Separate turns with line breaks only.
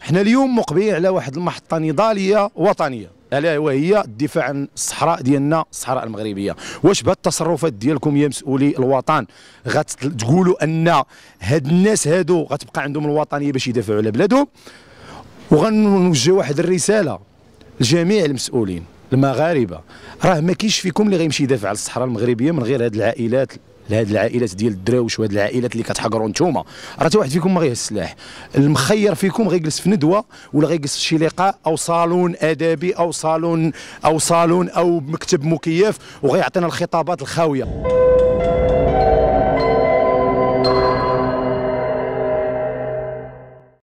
حنا اليوم مقبلين على واحد المحطه نضاليه وطنيه الا وهي الدفاع عن الصحراء ديالنا الصحراء المغربيه واش بهذه التصرفات ديالكم يا مسؤولي الوطن غتقولوا ان هاد الناس هادو غتبقى عندهم الوطنيه باش يدافعوا على بلادهم وغنوجه واحد الرساله لجميع المسؤولين المغاربه راه ما كاينش فيكم اللي غيمشي يدافع على الصحراء المغربيه من غير هاد العائلات لهاد العائلات ديال الدراوش وهاد العائلات اللي كتحقروا نتوما راه حتى واحد فيكم ما غيهز السلاح المخير فيكم غيجلس في ندوه ولا غيجلس في شي لقاء او صالون ادبي او صالون او صالون او مكتب مكيف وغيعطينا الخطابات الخاويه